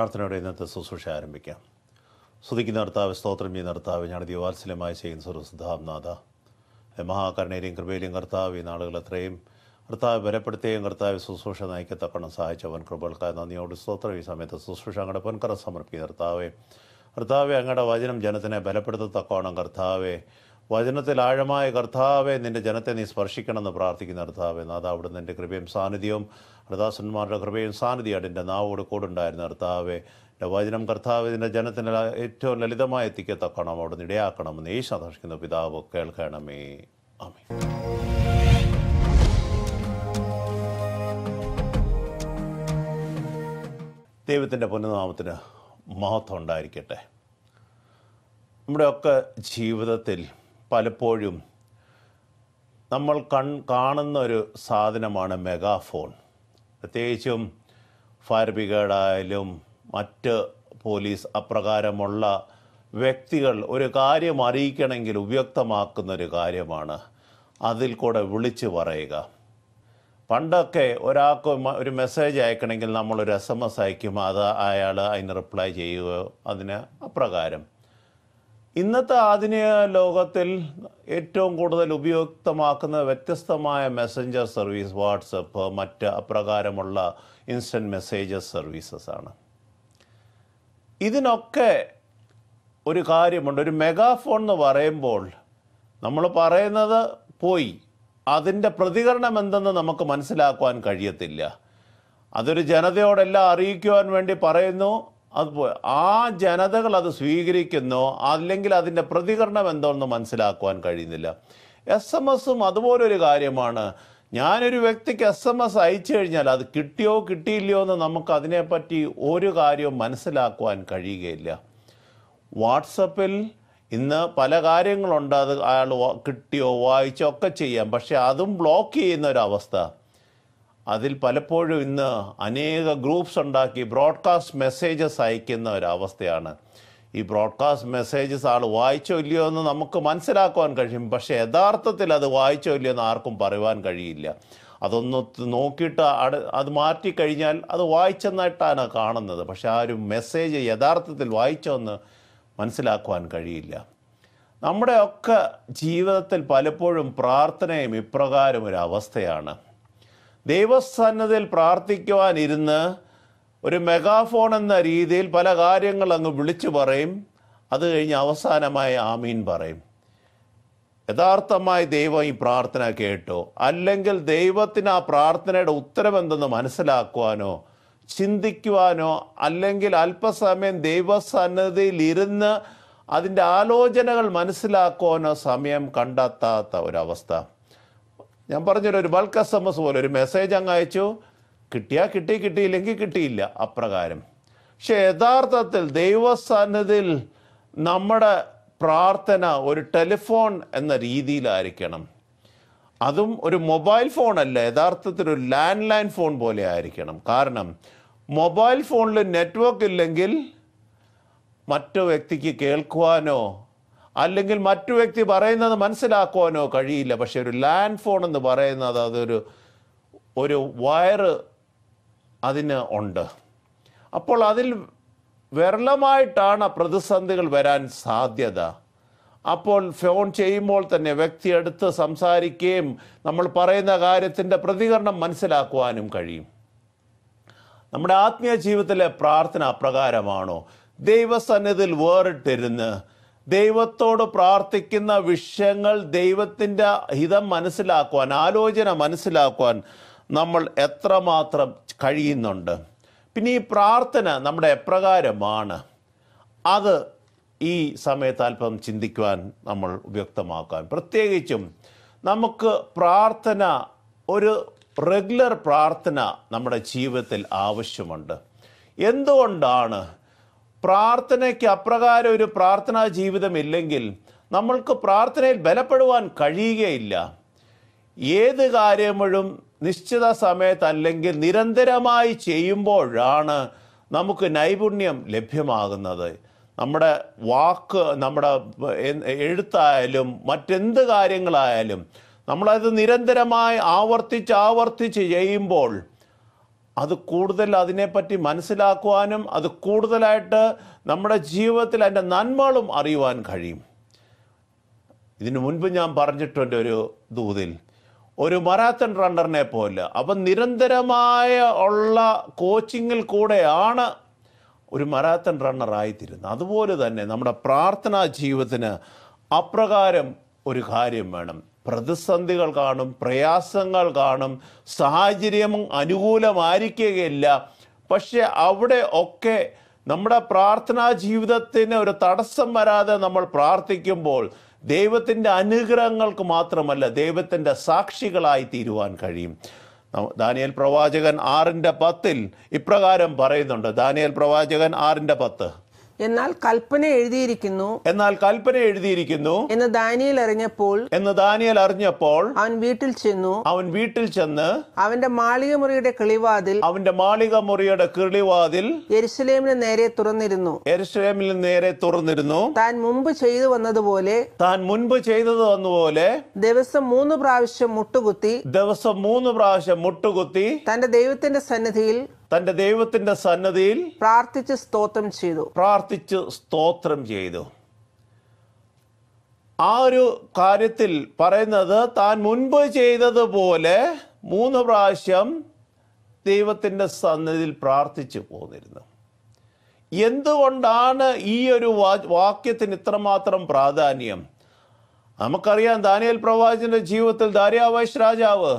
പ്രാർത്ഥനയോടെ ഇന്നത്തെ ശുശ്രൂഷ ആരംഭിക്കാം സ്തുതിക്കുന്ന നടത്താവ് സ്തോത്രം ചെയ്യുന്ന നടത്താവ് ഞാൻ ദിവാത്സല്യമായി ചെയ്യുന്ന സുഹൃസുദ്ധാം നാഥ മഹാകരുണയിലെയും കൃപയിലെയും കർത്താവ് ഈ നാളുകൾ അത്രയും കർത്താവ് ബലപ്പെടുത്തുകയും കർത്താവ് ശുശ്രൂഷ നയിക്കത്തക്കണം സഹായിച്ചവൻ കൃപകൾക്കായി നന്ദിയോട് സ്തോത്രം ഈ സമയത്ത് ശുശ്രൂഷ അങ്ങടെ പൊൻകറ സമർപ്പിക്കുന്ന കർത്താവെ കർത്താവെ അങ്ങയുടെ വചനം ജനത്തിനെ ബലപ്പെടുത്തത്തക്കോണം കർത്താവെ വചനത്തിൽ ആഴമായ കർത്താവെ നിന്റെ ജനത്തെ നീ സ്പർശിക്കണമെന്ന് പ്രാർത്ഥിക്കുന്ന കർത്താവെ നാഥ അവിടുന്ന് എൻ്റെ കൃപയും സാന്നിധ്യവും കൃതാസന്മാരുടെ കൃപയും സാന്നിധ്യമായിട്ട് എൻ്റെ നാവോട് കൂടുണ്ടായിരുന്ന കർത്താവെ എൻ്റെ വചനം കർത്താവ് ഇതിൻ്റെ ജനത്തിന് ഏറ്റവും ലളിതമായ എത്തിക്കത്തക്കണം അവിടുന്ന് ഇടയാക്കണമെന്ന് യേശു ആകർഷിക്കുന്ന പിതാവ് കേൾക്കണമേ ആമേ ദൈവത്തിൻ്റെ പുനർനാമത്തിന് മഹത്വം ഉണ്ടായിരിക്കട്ടെ നമ്മുടെയൊക്കെ ജീവിതത്തിൽ പലപ്പോഴും നമ്മൾ കൺ കാണുന്ന ഒരു സാധനമാണ് മെഗാഫോൺ പ്രത്യേകിച്ചും ഫയർ ബ്രിഗേഡായാലും മറ്റ് പോലീസ് അപ്രകാരമുള്ള വ്യക്തികൾ ഒരു കാര്യം അറിയിക്കണമെങ്കിൽ ഉപയുക്തമാക്കുന്ന ഒരു കാര്യമാണ് അതിൽ കൂടെ വിളിച്ചു പറയുക പണ്ടൊക്കെ ഒരാൾക്ക് ഒരു മെസ്സേജ് അയക്കണമെങ്കിൽ നമ്മളൊരു എസ് എം എസ് അയക്കും അത് അയാൾ അതിന് റിപ്ലൈ ചെയ്യുകയോ അതിന് അപ്രകാരം ഇന്നത്തെ ആധുനിക ലോകത്തിൽ ഏറ്റവും കൂടുതൽ ഉപയുക്തമാക്കുന്ന വ്യത്യസ്തമായ മെസ്സഞ്ചർ സർവീസ് വാട്സപ്പ് മറ്റ് അപ്രകാരമുള്ള ഇൻസ്റ്റൻറ്റ് മെസ്സേജസ് സർവീസസ് ആണ് ഇതിനൊക്കെ ഒരു കാര്യമുണ്ട് ഒരു മെഗാഫോൺ എന്ന് പറയുമ്പോൾ നമ്മൾ പറയുന്നത് പോയി അതിൻ്റെ പ്രതികരണം എന്തെന്ന് നമുക്ക് മനസ്സിലാക്കുവാൻ കഴിയത്തില്ല അതൊരു ജനതയോടെല്ലാം അറിയിക്കുവാൻ വേണ്ടി പറയുന്നു അതുപോലെ ആ ജനതകൾ അത് സ്വീകരിക്കുന്നോ അല്ലെങ്കിൽ അതിൻ്റെ പ്രതികരണം എന്തോന്ന് മനസ്സിലാക്കുവാൻ കഴിയുന്നില്ല എസ് എം എസും അതുപോലൊരു കാര്യമാണ് ഞാനൊരു വ്യക്തിക്ക് എസ് എം എസ് അയച്ചു കഴിഞ്ഞാൽ അത് കിട്ടിയോ കിട്ടിയില്ലയോ എന്ന് നമുക്ക് അതിനെപ്പറ്റി ഒരു കാര്യവും മനസ്സിലാക്കുവാൻ കഴിയുകയില്ല വാട്സപ്പിൽ ഇന്ന് പല കാര്യങ്ങളുണ്ട് അത് അയാൾ കിട്ടിയോ വായിച്ചോ ഒക്കെ ചെയ്യാം പക്ഷെ അതും ബ്ലോക്ക് ചെയ്യുന്ന ഒരവസ്ഥ അതിൽ പലപ്പോഴും ഇന്ന് അനേക ഗ്രൂപ്പ്സ് ഉണ്ടാക്കി ബ്രോഡ്കാസ്റ്റ് മെസ്സേജസ് അയക്കുന്ന ഒരവസ്ഥയാണ് ഈ ബ്രോഡ്കാസ്റ്റ് മെസ്സേജസ് ആൾ വായിച്ചോ ഇല്ലയോ എന്ന് നമുക്ക് മനസ്സിലാക്കുവാൻ കഴിയും പക്ഷേ യഥാർത്ഥത്തിൽ അത് വായിച്ചോ ഇല്ലയോ എന്ന് ആർക്കും പറയുവാൻ കഴിയില്ല അതൊന്ന് നോക്കിയിട്ട് അട അത് മാറ്റിക്കഴിഞ്ഞാൽ അത് വായിച്ചെന്നായിട്ടാണ് കാണുന്നത് പക്ഷേ ആ ഒരു മെസ്സേജ് യഥാർത്ഥത്തിൽ വായിച്ചോ എന്ന് മനസ്സിലാക്കുവാൻ കഴിയില്ല നമ്മുടെയൊക്കെ ജീവിതത്തിൽ പലപ്പോഴും പ്രാർത്ഥനയും ഇപ്രകാരം ഒരു അവസ്ഥയാണ് ദൈവസന്നദ്ധയിൽ പ്രാർത്ഥിക്കുവാനിരുന്ന് ഒരു മെഗാഫോൺ എന്ന രീതിയിൽ പല കാര്യങ്ങൾ അങ്ങ് വിളിച്ചു പറയും അത് കഴിഞ്ഞ് അവസാനമായി ആമീൻ പറയും യഥാർത്ഥമായി ദൈവം ഈ പ്രാർത്ഥന കേട്ടോ അല്ലെങ്കിൽ ദൈവത്തിന് ആ പ്രാർത്ഥനയുടെ ഉത്തരമെന്തെന്ന് മനസ്സിലാക്കുവാനോ ചിന്തിക്കുവാനോ അല്ലെങ്കിൽ അല്പസമയം ദൈവസന്നതിയിലിരുന്ന് ഇരുന്ന് അതിൻ്റെ ആലോചനകൾ മനസ്സിലാക്കുവാനോ സമയം കണ്ടെത്താത്ത ഒരവസ്ഥ ഞാൻ പറഞ്ഞൊരു ഒരു ബൾക്ക് എസ് എം എസ് പോലെ ഒരു മെസ്സേജ് അങ്ങ് അയച്ചു കിട്ടിയാൽ കിട്ടി കിട്ടിയില്ലെങ്കിൽ കിട്ടിയില്ല അപ്രകാരം പക്ഷെ യഥാർത്ഥത്തിൽ ദൈവസന്നിധിയിൽ നമ്മുടെ പ്രാർത്ഥന ഒരു ടെലിഫോൺ എന്ന രീതിയിലായിരിക്കണം അതും ഒരു മൊബൈൽ ഫോണല്ല യഥാർത്ഥത്തിൽ ഒരു ലാൻഡ് ലൈൻ ഫോൺ പോലെ ആയിരിക്കണം കാരണം മൊബൈൽ ഫോണിൽ നെറ്റ്വർക്ക് ഇല്ലെങ്കിൽ മറ്റു വ്യക്തിക്ക് കേൾക്കുവാനോ അല്ലെങ്കിൽ മറ്റു വ്യക്തി പറയുന്നത് മനസ്സിലാക്കുവാനോ കഴിയില്ല പക്ഷെ ഒരു ലാൻഡ് ഫോൺ എന്ന് പറയുന്നത് അതൊരു ഒരു വയറ് അതിന് ഉണ്ട് അപ്പോൾ അതിൽ വിരളമായിട്ടാണ് പ്രതിസന്ധികൾ വരാൻ സാധ്യത അപ്പോൾ ഫോൺ ചെയ്യുമ്പോൾ തന്നെ വ്യക്തി എടുത്ത് സംസാരിക്കുകയും നമ്മൾ പറയുന്ന കാര്യത്തിൻ്റെ പ്രതികരണം മനസ്സിലാക്കുവാനും കഴിയും നമ്മുടെ ആത്മീയ ജീവിതത്തിലെ പ്രാർത്ഥന അപ്രകാരമാണോ ദൈവസന്നിധിയിൽ വേറിട്ടിരുന്ന് ദൈവത്തോട് പ്രാർത്ഥിക്കുന്ന വിഷയങ്ങൾ ദൈവത്തിൻ്റെ ഹിതം മനസ്സിലാക്കുവാൻ ആലോചന മനസ്സിലാക്കുവാൻ നമ്മൾ എത്രമാത്രം കഴിയുന്നുണ്ട് പിന്നെ ഈ പ്രാർത്ഥന നമ്മുടെ എപ്രകാരമാണ് അത് ഈ സമയത്ത് അല്പം ചിന്തിക്കുവാൻ നമ്മൾ ഉപയുക്തമാക്കാൻ പ്രത്യേകിച്ചും നമുക്ക് പ്രാർത്ഥന ഒരു റെഗുലർ പ്രാർത്ഥന നമ്മുടെ ജീവിതത്തിൽ ആവശ്യമുണ്ട് എന്തുകൊണ്ടാണ് പ്രാർത്ഥനയ്ക്ക് അപ്രകാരം ഒരു പ്രാർത്ഥനാ ജീവിതം ഇല്ലെങ്കിൽ നമ്മൾക്ക് പ്രാർത്ഥനയിൽ ബലപ്പെടുവാൻ കഴിയുകയില്ല ഏത് കാര്യമ്പോഴും നിശ്ചിത സമയത്ത് അല്ലെങ്കിൽ നിരന്തരമായി ചെയ്യുമ്പോഴാണ് നമുക്ക് നൈപുണ്യം ലഭ്യമാകുന്നത് നമ്മുടെ വാക്ക് നമ്മുടെ എഴുത്തായാലും മറ്റെന്ത് കാര്യങ്ങളായാലും നമ്മളത് നിരന്തരമായി ആവർത്തിച്ച് ആവർത്തിച്ച് ചെയ്യുമ്പോൾ അത് കൂടുതൽ അതിനെപ്പറ്റി മനസ്സിലാക്കുവാനും അത് കൂടുതലായിട്ട് നമ്മുടെ ജീവിതത്തിൽ അതിൻ്റെ നന്മകളും അറിയുവാൻ കഴിയും ഇതിനു മുൻപ് ഞാൻ പറഞ്ഞിട്ടുണ്ട് ഒരു ദൂതിൽ ഒരു മറാത്തൺ റണ്ണറിനെ പോലെ അവൻ നിരന്തരമായ ഉള്ള കോച്ചിങ്ങിൽ കൂടെയാണ് ഒരു മറാത്തൺ റണ്ണറായിത്തീരുന്നത് അതുപോലെ തന്നെ നമ്മുടെ പ്രാർത്ഥനാ ജീവിതത്തിന് അപ്രകാരം ഒരു കാര്യം വേണം പ്രതിസന്ധികൾ കാണും പ്രയാസങ്ങൾ കാണും സാഹചര്യം അനുകൂലമായിരിക്കുകയില്ല പക്ഷെ അവിടെ ഒക്കെ നമ്മുടെ പ്രാർത്ഥനാ ജീവിതത്തിന് ഒരു തടസ്സം വരാതെ നമ്മൾ പ്രാർത്ഥിക്കുമ്പോൾ ദൈവത്തിൻ്റെ അനുഗ്രഹങ്ങൾക്ക് മാത്രമല്ല ദൈവത്തിൻ്റെ സാക്ഷികളായി തീരുവാൻ കഴിയും ദാനിയൽ പ്രവാചകൻ ആറിൻ്റെ പത്തിൽ ഇപ്രകാരം പറയുന്നുണ്ട് ദാനിയൽ പ്രവാചകൻ ആറിൻ്റെ പത്ത് എന്നാൽ കൽപ്പന എഴുതിയിരിക്കുന്നു എന്നാൽ കൽപ്പന എഴുതിയിരിക്കുന്നു എന്ന് ദാനിയൽ അറിഞ്ഞപ്പോൾ എന്ന് ദാനിയൽ അറിഞ്ഞപ്പോൾ അവൻ വീട്ടിൽ ചെന്നു അവൻ വീട്ടിൽ ചെന്ന് അവന്റെ മാളിക മുറിയുടെ കിളിവാതിൽ അവന്റെ മാളിക മുറിയുടെ കിളിവാതിൽ എരുസലേമിന് നേരെ തുറന്നിരുന്നു എരുസലേമിന് നേരെ തുറന്നിരുന്നു താൻ മുമ്പ് ചെയ്തു വന്നതുപോലെ താൻ മുൻപ് ചെയ്തത് വന്നതുപോലെ ദിവസം മൂന്ന് പ്രാവശ്യം മുട്ടുകുത്തി ദിവസം മൂന്ന് പ്രാവശ്യം മുട്ടുകുത്തി തന്റെ ദൈവത്തിന്റെ സന്നിധിയിൽ തന്റെ ദൈവത്തിന്റെ സന്നദ്ധയിൽ പ്രാർത്ഥിച്ച് സ്തോത്രം ചെയ്തു പ്രാർത്ഥിച്ച് സ്തോത്രം ചെയ്തു ആ ഒരു കാര്യത്തിൽ പറയുന്നത് താൻ മുൻപ് ചെയ്തതുപോലെ മൂന്ന് പ്രാവശ്യം ദൈവത്തിൻ്റെ സന്നിധിയിൽ പ്രാർത്ഥിച്ചു പോന്നിരുന്നു എന്തുകൊണ്ടാണ് ഈ ഒരു വാക്യത്തിന് ഇത്രമാത്രം പ്രാധാന്യം നമുക്കറിയാം ദാനിയൽ പ്രവാചൻ്റെ ജീവിതത്തിൽ ദാരിയാവേശ് രാജാവ്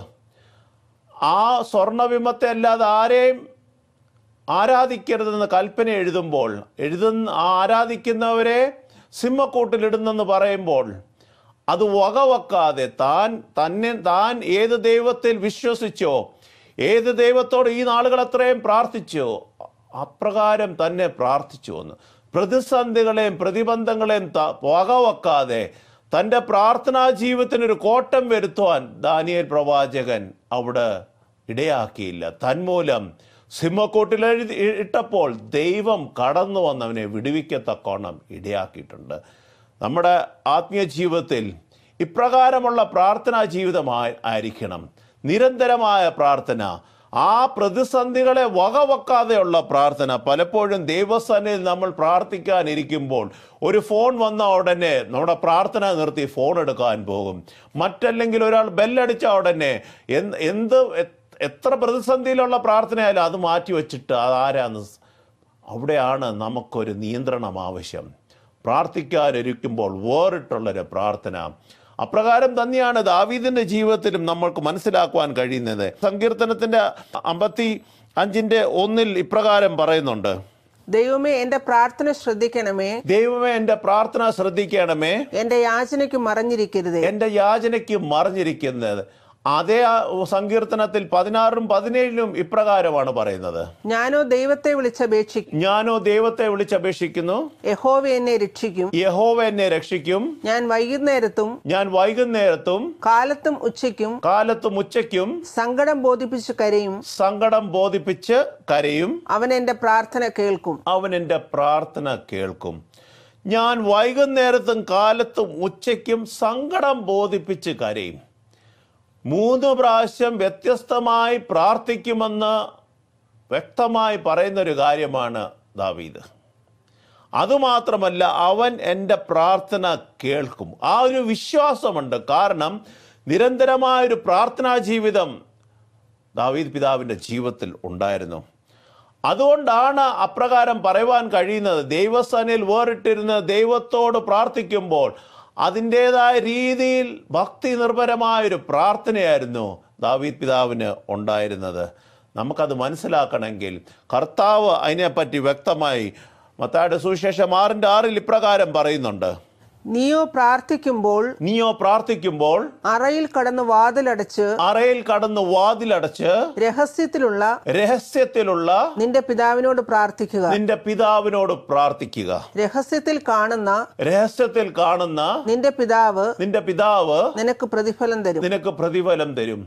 ആ സ്വർണ്ണ അല്ലാതെ ആരെയും ആരാധിക്കരുതെന്ന് കൽപ്പന എഴുതുമ്പോൾ എഴുതുന്ന ആരാധിക്കുന്നവരെ സിംഹക്കൂട്ടിലിടുന്നെന്ന് പറയുമ്പോൾ അത് വകവെക്കാതെ താൻ തന്നെ താൻ ഏത് ദൈവത്തിൽ വിശ്വസിച്ചോ ഏത് ദൈവത്തോട് ഈ നാളുകൾ അത്രയും പ്രാർത്ഥിച്ചോ അപ്രകാരം തന്നെ പ്രാർത്ഥിച്ചു എന്ന് പ്രതിസന്ധികളെയും പ്രതിബന്ധങ്ങളെയും വകവെക്കാതെ തൻ്റെ പ്രാർത്ഥനാ ജീവിതത്തിനൊരു കോട്ടം വരുത്തുവാൻ ദാനിയൽ പ്രവാചകൻ അവിടെ ഇടയാക്കിയില്ല തന്മൂലം സിംഹക്കോട്ടിൽ ഇട്ടപ്പോൾ ദൈവം കടന്നു വന്നവനെ വിടുവിക്കത്തക്കോണം ഇടയാക്കിയിട്ടുണ്ട് നമ്മുടെ ആത്മീയ ജീവിതത്തിൽ ഇപ്രകാരമുള്ള പ്രാർത്ഥനാ ജീവിതമായി ആയിരിക്കണം നിരന്തരമായ പ്രാർത്ഥന ആ പ്രതിസന്ധികളെ വകവെക്കാതെയുള്ള പ്രാർത്ഥന പലപ്പോഴും ദൈവസ്ഥാനിൽ നമ്മൾ പ്രാർത്ഥിക്കാനിരിക്കുമ്പോൾ ഒരു ഫോൺ വന്ന ഉടനെ നമ്മുടെ പ്രാർത്ഥന നിർത്തി ഫോൺ എടുക്കാൻ പോകും മറ്റല്ലെങ്കിൽ ഒരാൾ ബെല്ലടിച്ച ഉടനെ എന്ത് എത്ര പ്രതിസന്ധിയിലുള്ള പ്രാർത്ഥനയായാലും അത് മാറ്റി വച്ചിട്ട് അതാരാന്ന് അവിടെയാണ് നമുക്കൊരു നിയന്ത്രണം ആവശ്യം പ്രാർത്ഥിക്കാനൊരുക്കുമ്പോൾ വേറിട്ടുള്ളൊരു പ്രാർത്ഥന അപ്രകാരം തന്നെയാണ് ദാവീദിൻ്റെ ജീവിതത്തിലും നമ്മൾക്ക് മനസ്സിലാക്കുവാൻ കഴിയുന്നത് സങ്കീർത്തനത്തിൻ്റെ അമ്പത്തി അഞ്ചിൻ്റെ ഒന്നിൽ ഇപ്രകാരം പറയുന്നുണ്ട് ദൈവമേ എന്റെ പ്രാർത്ഥന ശ്രദ്ധിക്കണമേ ദൈവമേ എന്റെ പ്രാർത്ഥന ശ്രദ്ധിക്കണമേ എന്റെ യാചനയ്ക്ക് മറിഞ്ഞിരിക്കരുത് എന്റെ യാചനയ്ക്ക് മറിഞ്ഞിരിക്കുന്നത് അതേ സങ്കീർത്തനത്തിൽ പതിനാറും പതിനേഴിലും ഇപ്രകാരമാണ് പറയുന്നത് ഞാനോ ദൈവത്തെ വിളിച്ചപേക്ഷിക്കും ഞാനോ ദൈവത്തെ വിളിച്ചപേക്ഷിക്കുന്നു യഹോവ എന്നെ രക്ഷിക്കും യഹോവ എന്നെ രക്ഷിക്കും ഞാൻ വൈകുന്നേരത്തും ഞാൻ വൈകുന്നേരത്തും കാലത്തും ഉച്ചയ്ക്കും കാലത്തും ഉച്ചയ്ക്കും സങ്കടം ബോധിപ്പിച്ച് കരയും സങ്കടം ബോധിപ്പിച്ച് കരയും അവൻ എന്റെ പ്രാർത്ഥന കേൾക്കും അവൻ എന്റെ പ്രാർത്ഥന കേൾക്കും ഞാൻ വൈകുന്നേരത്തും കാലത്തും ഉച്ചയ്ക്കും സങ്കടം ബോധിപ്പിച്ച് കരയും മൂന്ന് പ്രാവശ്യം വ്യത്യസ്തമായി പ്രാർത്ഥിക്കുമെന്ന് വ്യക്തമായി പറയുന്നൊരു കാര്യമാണ് ദാവീദ് അതുമാത്രമല്ല അവൻ എൻ്റെ പ്രാർത്ഥന കേൾക്കും ആ ഒരു വിശ്വാസമുണ്ട് കാരണം നിരന്തരമായൊരു പ്രാർത്ഥനാ ജീവിതം ദാവീദ് പിതാവിൻ്റെ ജീവിതത്തിൽ ഉണ്ടായിരുന്നു അതുകൊണ്ടാണ് അപ്രകാരം പറയുവാൻ കഴിയുന്നത് ദൈവസ്ഥാനിൽ വേറിട്ടിരുന്ന് ദൈവത്തോട് പ്രാർത്ഥിക്കുമ്പോൾ അതിൻ്റേതായ രീതിയിൽ ഭക്തി നിർഭരമായൊരു പ്രാർത്ഥനയായിരുന്നു ദാവീദ് പിതാവിന് ഉണ്ടായിരുന്നത് നമുക്കത് മനസ്സിലാക്കണമെങ്കിൽ കർത്താവ് അതിനെപ്പറ്റി വ്യക്തമായി മത്തായുടെ സുവിശേഷം ആറിൻ്റെ ആറിൽ ഇപ്രകാരം പറയുന്നുണ്ട് നീയോ പ്രാർത്ഥിക്കുമ്പോൾ നീയോ പ്രാർത്ഥിക്കുമ്പോൾ അറയിൽ കടന്ന് വാതിലടച്ച് അറയിൽ കടന്ന് വാതിലടച്ച് രഹസ്യത്തിലുള്ള രഹസ്യത്തിലുള്ള നിന്റെ പിതാവിനോട് പ്രാർത്ഥിക്കുക നിന്റെ പിതാവിനോട് പ്രാർത്ഥിക്കുക രഹസ്യത്തിൽ കാണുന്ന രഹസ്യത്തിൽ കാണുന്ന നിന്റെ പിതാവ് നിന്റെ പിതാവ് നിനക്ക് പ്രതിഫലം തരും നിനക്ക് പ്രതിഫലം തരും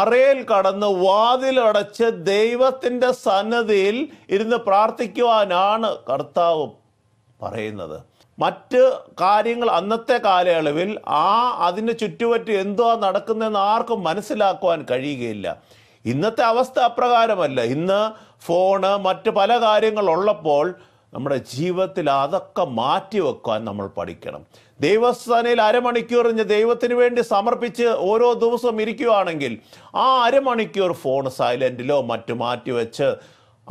അറയിൽ കടന്ന് വാതിലടച്ച് ദൈവത്തിന്റെ സന്നദ്ധിയിൽ ഇരുന്ന് പ്രാർത്ഥിക്കുവാനാണ് കർത്താവ് പറയുന്നത് മറ്റ് കാര്യങ്ങൾ അന്നത്തെ കാലയളവിൽ ആ അതിന് ചുറ്റുപറ്റി എന്തോ നടക്കുന്നതെന്ന് ആർക്കും മനസ്സിലാക്കുവാൻ കഴിയുകയില്ല ഇന്നത്തെ അവസ്ഥ അപ്രകാരമല്ല ഇന്ന് ഫോണ് മറ്റ് പല കാര്യങ്ങളുള്ളപ്പോൾ നമ്മുടെ ജീവിതത്തിൽ അതൊക്കെ വെക്കാൻ നമ്മൾ പഠിക്കണം ദൈവസ്ഥാനയിൽ അരമണിക്കൂറിഞ്ഞ് ദൈവത്തിന് വേണ്ടി സമർപ്പിച്ച് ഓരോ ദിവസവും ഇരിക്കുകയാണെങ്കിൽ ആ അരമണിക്കൂർ ഫോൺ സൈലൻറ്റിലോ മറ്റു മാറ്റിവെച്ച്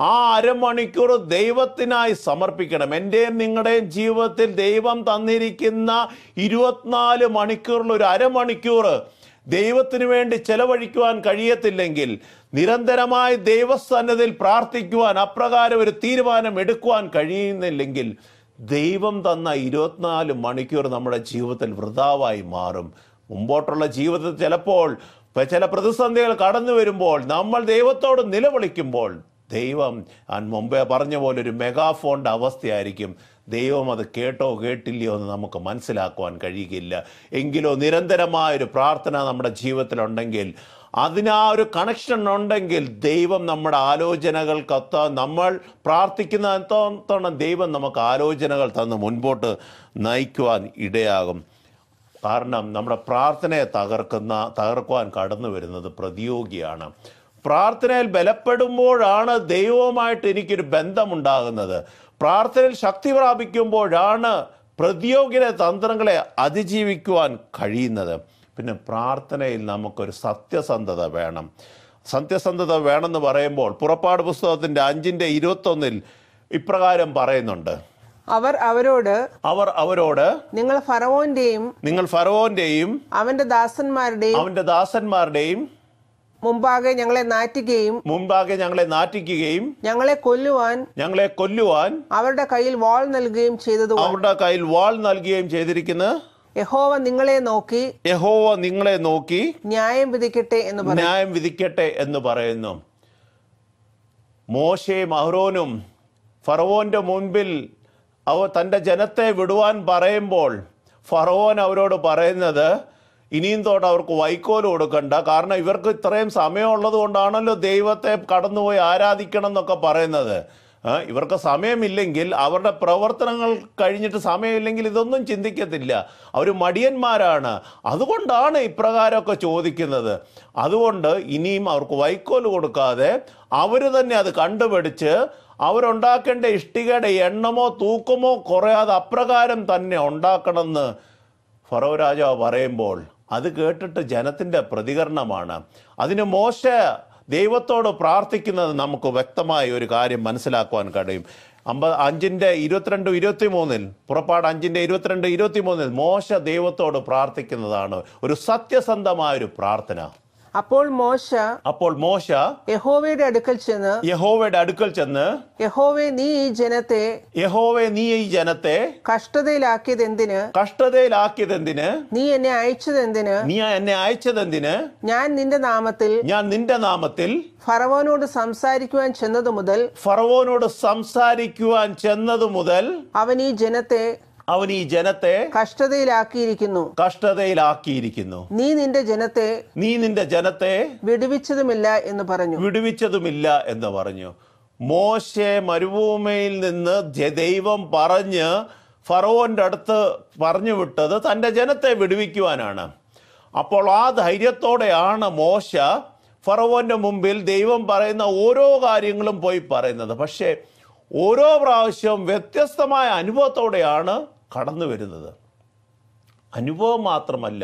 ആ അരമണിക്കൂർ ദൈവത്തിനായി സമർപ്പിക്കണം എൻ്റെയും നിങ്ങളുടെയും ജീവിതത്തിൽ ദൈവം തന്നിരിക്കുന്ന ഇരുപത്തിനാല് മണിക്കൂറിൽ ഒരു അരമണിക്കൂർ ദൈവത്തിനു വേണ്ടി ചെലവഴിക്കുവാൻ കഴിയത്തില്ലെങ്കിൽ നിരന്തരമായി ദൈവസന്നതിൽ പ്രാർത്ഥിക്കുവാൻ അപ്രകാരം ഒരു തീരുമാനം എടുക്കുവാൻ കഴിയുന്നില്ലെങ്കിൽ ദൈവം തന്ന ഇരുപത്തിനാല് മണിക്കൂർ നമ്മുടെ ജീവിതത്തിൽ വൃതാവായി മാറും മുമ്പോട്ടുള്ള ജീവിതത്തിൽ ചിലപ്പോൾ ചില പ്രതിസന്ധികൾ കടന്നു വരുമ്പോൾ നമ്മൾ ദൈവത്തോട് നിലവിളിക്കുമ്പോൾ ദൈവം മുമ്പേ പറഞ്ഞ പോലെ ഒരു മെഗാഫോണിൻ്റെ അവസ്ഥയായിരിക്കും ദൈവം അത് കേട്ടോ കേട്ടില്ലയോ എന്ന് നമുക്ക് മനസ്സിലാക്കുവാൻ കഴിയുകയില്ല എങ്കിലോ നിരന്തരമായൊരു പ്രാർത്ഥന നമ്മുടെ ജീവിതത്തിലുണ്ടെങ്കിൽ അതിനാ ഒരു കണക്ഷൻ ഉണ്ടെങ്കിൽ ദൈവം നമ്മുടെ ആലോചനകൾക്കൊത്ത നമ്മൾ പ്രാർത്ഥിക്കുന്നതോണം ദൈവം നമുക്ക് ആലോചനകൾ തന്ന് മുൻപോട്ട് നയിക്കുവാൻ ഇടയാകും കാരണം നമ്മുടെ പ്രാർത്ഥനയെ തകർക്കുന്ന തകർക്കുവാൻ കടന്നു വരുന്നത് പ്രതിയോഗിയാണ് പ്രാർത്ഥനയിൽ ബലപ്പെടുമ്പോഴാണ് ദൈവവുമായിട്ട് എനിക്കൊരു ബന്ധമുണ്ടാകുന്നത് പ്രാർത്ഥനയിൽ ശക്തി പ്രാപിക്കുമ്പോഴാണ് പ്രതിയോഗിത തന്ത്രങ്ങളെ അതിജീവിക്കുവാൻ കഴിയുന്നത് പിന്നെ പ്രാർത്ഥനയിൽ നമുക്കൊരു സത്യസന്ധത വേണം സത്യസന്ധത വേണമെന്ന് പറയുമ്പോൾ പുറപ്പാട് പുസ്തകത്തിൻ്റെ അഞ്ചിൻ്റെ ഇരുപത്തൊന്നിൽ ഇപ്രകാരം പറയുന്നുണ്ട് അവർ അവരോട് അവർ അവരോട് നിങ്ങൾ ഫറവോന്റെയും നിങ്ങൾ ഫറവോന്റെയും അവന്റെ ദാസന്മാരുടെയും അവന്റെ ദാസന്മാരുടെയും മുമ്പാകെ ഞങ്ങളെ നാറ്റിക്കുകയും മുമ്പാകെ ഞങ്ങളെ നാറ്റിക്കുകയും ഞങ്ങളെ കൊല്ലുവാൻ ഞങ്ങളെ കൊല്ലുവാൻ അവരുടെ കയ്യിൽ വാൾ നൽകുകയും ചെയ്തത് അവരുടെ കയ്യിൽ വാൾ നൽകുകയും ചെയ്തിരിക്കുന്ന യഹോവ നിങ്ങളെ നോക്കി യഹോവ നിങ്ങളെ നോക്കി ന്യായം വിധിക്കട്ടെ എന്ന് ന്യായം വിധിക്കട്ടെ എന്ന് പറയുന്നു മോശയും അഹ്റോനും ഫറവോന്റെ മുൻപിൽ അവ തന്റെ ജനത്തെ വിടുവാൻ പറയുമ്പോൾ ഫറവോൻ അവരോട് പറയുന്നത് ഇനിയും തോട്ട് അവർക്ക് വൈക്കോൽ കൊടുക്കണ്ട കാരണം ഇവർക്ക് ഇത്രയും സമയമുള്ളത് കൊണ്ടാണല്ലോ ദൈവത്തെ കടന്നുപോയി ആരാധിക്കണം എന്നൊക്കെ പറയുന്നത് ഇവർക്ക് സമയമില്ലെങ്കിൽ അവരുടെ പ്രവർത്തനങ്ങൾ കഴിഞ്ഞിട്ട് സമയമില്ലെങ്കിൽ ഇതൊന്നും ചിന്തിക്കത്തില്ല അവർ മടിയന്മാരാണ് അതുകൊണ്ടാണ് ഇപ്രകാരമൊക്കെ ചോദിക്കുന്നത് അതുകൊണ്ട് ഇനിയും അവർക്ക് വൈക്കോൽ കൊടുക്കാതെ അവർ തന്നെ അത് കണ്ടുപിടിച്ച് അവരുണ്ടാക്കേണ്ട ഇഷ്ടികയുടെ എണ്ണമോ തൂക്കമോ കുറയാതെ അപ്രകാരം തന്നെ ഉണ്ടാക്കണമെന്ന് ഫറോ രാജാവ് പറയുമ്പോൾ അത് കേട്ടിട്ട് ജനത്തിൻ്റെ പ്രതികരണമാണ് അതിന് മോശ ദൈവത്തോട് പ്രാർത്ഥിക്കുന്നത് നമുക്ക് വ്യക്തമായ ഒരു കാര്യം മനസ്സിലാക്കുവാൻ കഴിയും അമ്പത് അഞ്ചിൻ്റെ ഇരുപത്തിരണ്ട് ഇരുപത്തി മൂന്നിൽ പുറപ്പാട് അഞ്ചിൻ്റെ ഇരുപത്തിരണ്ട് ഇരുപത്തി മൂന്നിൽ മോശ ദൈവത്തോട് പ്രാർത്ഥിക്കുന്നതാണ് ഒരു സത്യസന്ധമായ ഒരു പ്രാർത്ഥന അപ്പോൾ മോശ അപ്പോൾ മോശ യഹോവയുടെ അടുക്കൽ ചെന്ന് യഹോവയുടെ അടുക്കൽ ചെന്ന് യഹോവേ നീ ഈ ജനത്തെ യഹോവേ നീ ഈ ജനത്തെ കഷ്ടതയിലാക്കിയത് എന്തിന് കഷ്ടതയിലാക്കിയത് എന്തിന് നീ എന്നെ അയച്ചത് എന്തിന് നീ എന്നെ അയച്ചത് എന്തിന് ഞാൻ നിന്റെ നാമത്തിൽ ഞാൻ നിന്റെ നാമത്തിൽ ഫറവോനോട് സംസാരിക്കുവാൻ ചെന്നത് മുതൽ ഫറവോനോട് സംസാരിക്കുവാൻ ചെന്നത് മുതൽ അവൻ ഈ ജനത്തെ അവൻ ഈ ജനത്തെ കഷ്ടതയിലാക്കിയിരിക്കുന്നു കഷ്ടതയിലാക്കിയിരിക്കുന്നു നീ നിന്റെ ജനത്തെ നീ നിന്റെ ജനത്തെ വിടുവിച്ചതുമില്ല എന്ന് പറഞ്ഞു വിടുവിച്ചതുമില്ല എന്ന് പറഞ്ഞു മോശെ മരുഭൂമിയിൽ നിന്ന് ദൈവം പറഞ്ഞ് ഫറോന്റെ അടുത്ത് പറഞ്ഞു വിട്ടത് തൻ്റെ ജനത്തെ വിടുവിക്കുവാനാണ് അപ്പോൾ ആ ധൈര്യത്തോടെയാണ് മോശ ഫറോന്റെ മുമ്പിൽ ദൈവം പറയുന്ന ഓരോ കാര്യങ്ങളും പോയി പറയുന്നത് പക്ഷേ ഓരോ പ്രാവശ്യവും വ്യത്യസ്തമായ അനുഭവത്തോടെയാണ് കടന്നു വരുന്നത് അനുഭവം മാത്രമല്ല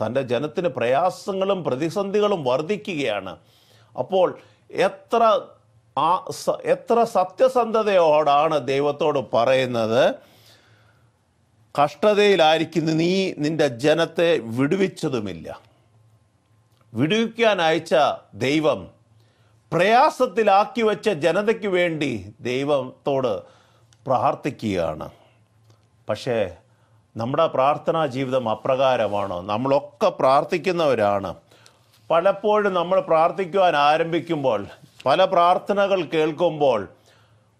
തൻ്റെ ജനത്തിന് പ്രയാസങ്ങളും പ്രതിസന്ധികളും വർദ്ധിക്കുകയാണ് അപ്പോൾ എത്ര ആ എത്ര സത്യസന്ധതയോടാണ് ദൈവത്തോട് പറയുന്നത് കഷ്ടതയിലായിരിക്കുന്ന നീ നിൻ്റെ ജനത്തെ വിടുവിച്ചതുമില്ല വിടുവിക്കാൻ അയച്ച ദൈവം പ്രയാസത്തിലാക്കി വെച്ച ജനതയ്ക്ക് വേണ്ടി ദൈവത്തോട് പ്രാർത്ഥിക്കുകയാണ് പക്ഷേ നമ്മുടെ പ്രാർത്ഥനാ ജീവിതം അപ്രകാരമാണ് നമ്മളൊക്കെ പ്രാർത്ഥിക്കുന്നവരാണ് പലപ്പോഴും നമ്മൾ പ്രാർത്ഥിക്കുവാൻ ആരംഭിക്കുമ്പോൾ പല പ്രാർത്ഥനകൾ കേൾക്കുമ്പോൾ